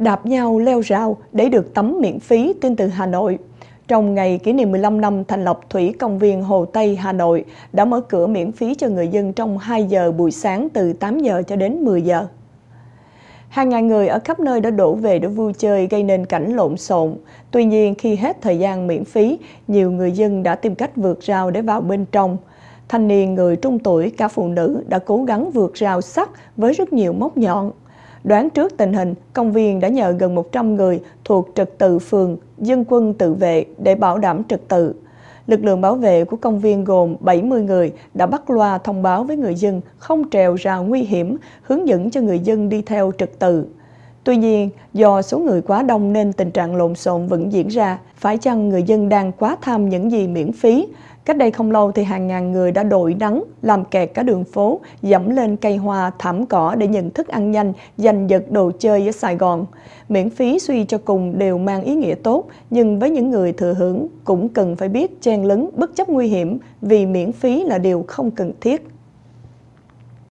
đạp nhau leo rào để được tắm miễn phí tin từ Hà Nội. Trong ngày kỷ niệm 15 năm thành lập Thủy Công viên Hồ Tây, Hà Nội đã mở cửa miễn phí cho người dân trong 2 giờ buổi sáng từ 8 giờ cho đến 10 giờ. Hàng ngàn người ở khắp nơi đã đổ về để vui chơi gây nên cảnh lộn xộn. Tuy nhiên, khi hết thời gian miễn phí, nhiều người dân đã tìm cách vượt rào để vào bên trong. Thanh niên người trung tuổi, cả phụ nữ đã cố gắng vượt rào sắt với rất nhiều móc nhọn. Đoán trước tình hình, công viên đã nhờ gần 100 người thuộc trực tự phường, dân quân tự vệ để bảo đảm trực tự. Lực lượng bảo vệ của công viên gồm 70 người đã bắt loa thông báo với người dân không trèo rào nguy hiểm, hướng dẫn cho người dân đi theo trực tự. Tuy nhiên, do số người quá đông nên tình trạng lộn xộn vẫn diễn ra. Phải chăng người dân đang quá tham những gì miễn phí? Cách đây không lâu thì hàng ngàn người đã đội nắng, làm kẹt cả đường phố, dẫm lên cây hoa, thảm cỏ để nhận thức ăn nhanh, giành giật đồ chơi ở Sài Gòn. Miễn phí suy cho cùng đều mang ý nghĩa tốt, nhưng với những người thừa hưởng cũng cần phải biết chen lấn bất chấp nguy hiểm vì miễn phí là điều không cần thiết.